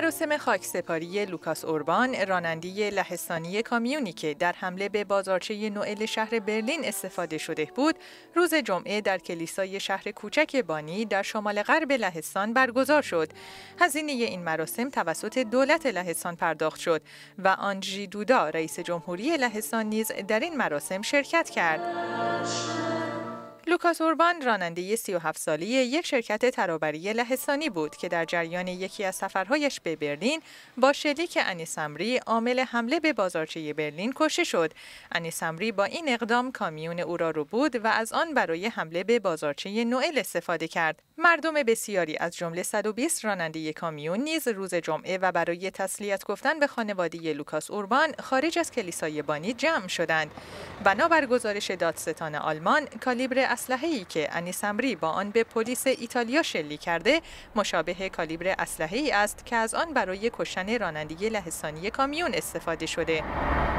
مراسم خاکسپاری لوکاس اوربان راننده لهستانی کامیونی که در حمله به بازارچه نوئل شهر برلین استفاده شده بود روز جمعه در کلیسای شهر کوچک بانی در شمال غرب لهستان برگزار شد هزینه این مراسم توسط دولت لهستان پرداخت شد و آنجی دودا رئیس جمهوری لهستان نیز در این مراسم شرکت کرد لوکاس اوربان راننده 37 ساله یک شرکت ترابری لهستانی بود که در جریان یکی از سفرهایش به برلین با شلیک انیسمری عامل حمله به بازارچه برلین کشته شد. انیسمری با این اقدام کامیون او را رو بود و از آن برای حمله به بازارچه نوئل استفاده کرد. مردم بسیاری از جمله 120 راننده کامیون نیز روز جمعه و برای تسلیت گفتن به خانواده لوکاس اوربان خارج از کلیسای بانی جمع شدند. بنابر گزارش دادستان آلمان کالیبر اصل اسلحه‌ای که انیسمری با آن به پلیس ایتالیا شلی کرده مشابه کالیبر اسلحه‌ای است که از آن برای کشتن راننده لهستانی کامیون استفاده شده.